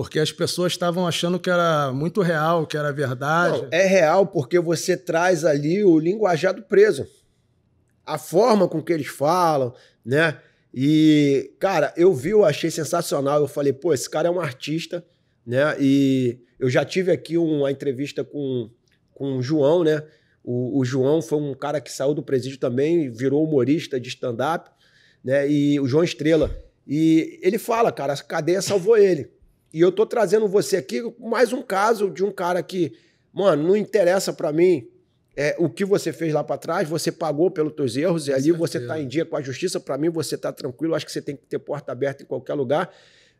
Porque as pessoas estavam achando que era muito real, que era verdade. Não, é real porque você traz ali o linguajar do preso. A forma com que eles falam, né? E, cara, eu vi, eu achei sensacional. Eu falei, pô, esse cara é um artista, né? E eu já tive aqui uma entrevista com, com o João, né? O, o João foi um cara que saiu do presídio também, virou humorista de stand-up, né? E o João Estrela. E ele fala, cara, a cadeia salvou ele. E eu tô trazendo você aqui mais um caso de um cara que, mano, não interessa para mim é, o que você fez lá para trás, você pagou pelos teus erros e ali certeza. você tá em dia com a justiça, para mim você tá tranquilo, acho que você tem que ter porta aberta em qualquer lugar.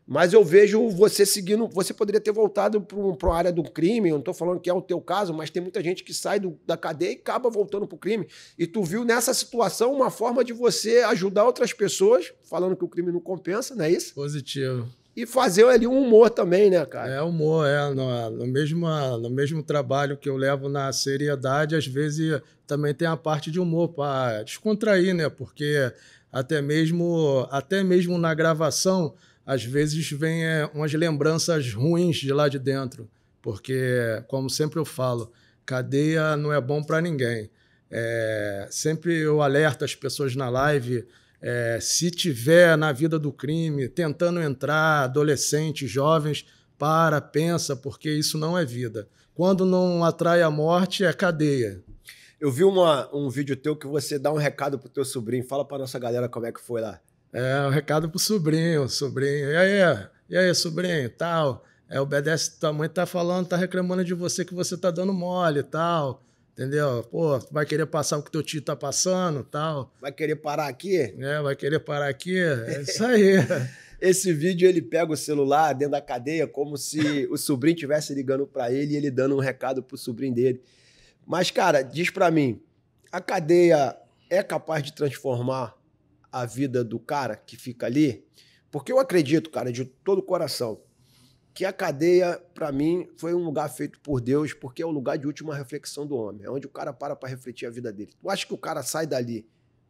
Mas eu vejo você seguindo. Você poderia ter voltado para a área do crime. Eu não estou falando que é o teu caso, mas tem muita gente que sai do, da cadeia e acaba voltando para o crime. E tu viu nessa situação uma forma de você ajudar outras pessoas, falando que o crime não compensa, não é isso? Positivo e fazer ali um humor também, né, cara? É humor, é. No, no, mesmo, no mesmo trabalho que eu levo na seriedade, às vezes também tem a parte de humor para descontrair, né? Porque até mesmo, até mesmo na gravação, às vezes vem é, umas lembranças ruins de lá de dentro. Porque, como sempre eu falo, cadeia não é bom para ninguém. É, sempre eu alerto as pessoas na live é, se tiver na vida do crime, tentando entrar, adolescentes, jovens, para, pensa, porque isso não é vida. Quando não atrai a morte, é cadeia. Eu vi uma, um vídeo teu que você dá um recado pro teu sobrinho. Fala pra nossa galera como é que foi lá. É, um recado pro sobrinho, sobrinho. E aí, e aí, sobrinho, tal. É, obedece, tua mãe tá falando, tá reclamando de você que você tá dando mole e tal. Entendeu? Pô, vai querer passar o que teu tio tá passando tal. Vai querer parar aqui? É, vai querer parar aqui. É isso aí. Esse vídeo ele pega o celular dentro da cadeia como se o sobrinho estivesse ligando para ele e ele dando um recado pro sobrinho dele. Mas, cara, diz para mim, a cadeia é capaz de transformar a vida do cara que fica ali? Porque eu acredito, cara, de todo o coração, que a cadeia, para mim, foi um lugar feito por Deus, porque é o lugar de última reflexão do homem, é onde o cara para para refletir a vida dele. Tu acha que o cara sai dali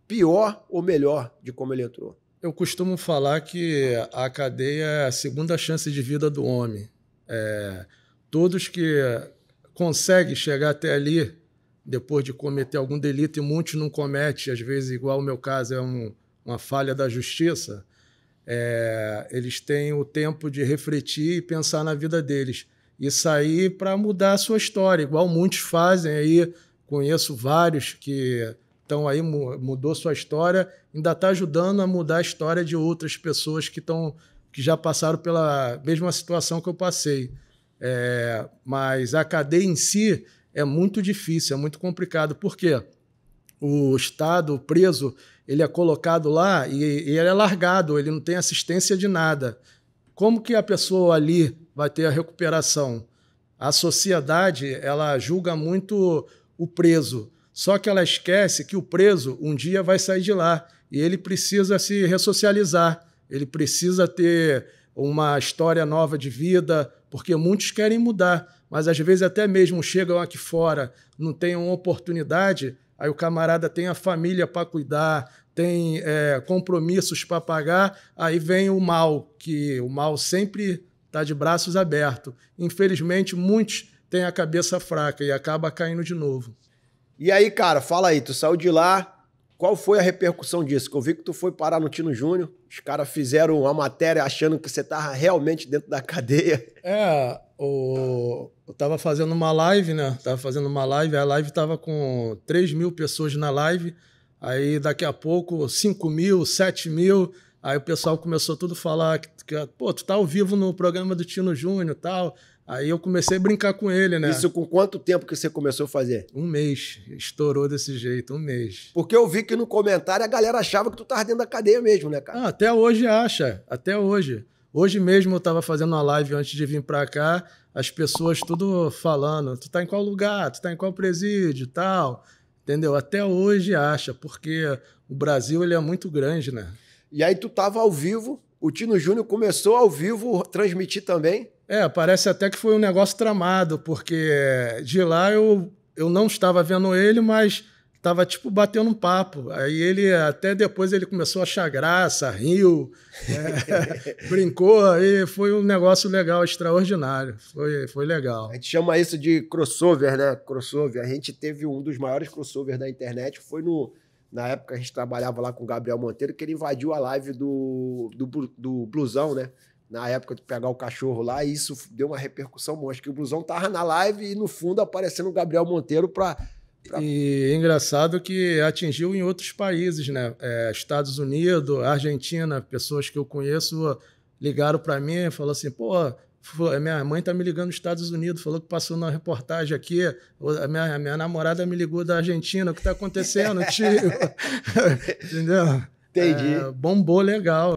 pior ou melhor de como ele entrou? Eu costumo falar que a cadeia é a segunda chance de vida do homem. É, todos que conseguem chegar até ali, depois de cometer algum delito, e muitos não cometem, às vezes, igual o meu caso, é um, uma falha da justiça, é, eles têm o tempo de refletir e pensar na vida deles e sair para mudar a sua história, igual muitos fazem aí. Conheço vários que estão aí, mudou sua história, ainda está ajudando a mudar a história de outras pessoas que, estão que já passaram pela mesma situação que eu passei. É, mas a cadeia em si é muito difícil, é muito complicado. Por quê? O Estado, o preso, ele é colocado lá e, e ele é largado, ele não tem assistência de nada. Como que a pessoa ali vai ter a recuperação? A sociedade ela julga muito o preso, só que ela esquece que o preso um dia vai sair de lá e ele precisa se ressocializar, ele precisa ter uma história nova de vida, porque muitos querem mudar, mas às vezes até mesmo chegam aqui fora, não têm uma oportunidade, Aí o camarada tem a família para cuidar, tem é, compromissos para pagar, aí vem o mal, que o mal sempre está de braços abertos. Infelizmente, muitos têm a cabeça fraca e acaba caindo de novo. E aí, cara, fala aí, tu saiu de lá, qual foi a repercussão disso? Que eu vi que tu foi parar no Tino Júnior, os caras fizeram a matéria achando que você estava realmente dentro da cadeia. É, eu tava fazendo uma live, né? Tava fazendo uma live, a live tava com 3 mil pessoas na live, aí daqui a pouco 5 mil, 7 mil, aí o pessoal começou tudo a falar que, que pô, tu tá ao vivo no programa do Tino Júnior e tal. Aí eu comecei a brincar com ele, né? Isso com quanto tempo que você começou a fazer? Um mês. Estourou desse jeito, um mês. Porque eu vi que no comentário a galera achava que tu tava dentro da cadeia mesmo, né, cara? Ah, até hoje acha, até hoje. Hoje mesmo eu estava fazendo uma live antes de vir para cá, as pessoas tudo falando, tu tá em qual lugar, tu tá em qual presídio, tal, entendeu? Até hoje acha, porque o Brasil ele é muito grande, né? E aí tu tava ao vivo, o Tino Júnior começou ao vivo transmitir também? É, parece até que foi um negócio tramado, porque de lá eu, eu não estava vendo ele, mas tava tipo batendo um papo. Aí ele até depois ele começou a achar graça, riu, é, brincou, aí foi um negócio legal, extraordinário. Foi, foi legal. A gente chama isso de crossover, né? Crossover. A gente teve um dos maiores crossovers da internet, foi no na época a gente trabalhava lá com o Gabriel Monteiro, que ele invadiu a live do, do, do Blusão, né? na época de pegar o cachorro lá, e isso deu uma repercussão monstro que o Blusão tava na live e no fundo aparecendo o Gabriel Monteiro para Tá. E é engraçado que atingiu em outros países, né? É, Estados Unidos, Argentina, pessoas que eu conheço ligaram para mim e falaram assim, pô, minha mãe tá me ligando dos Estados Unidos, falou que passou uma reportagem aqui, a minha, a minha namorada me ligou da Argentina, o que tá acontecendo, tio? Entendeu? Entendi. É, bombou legal.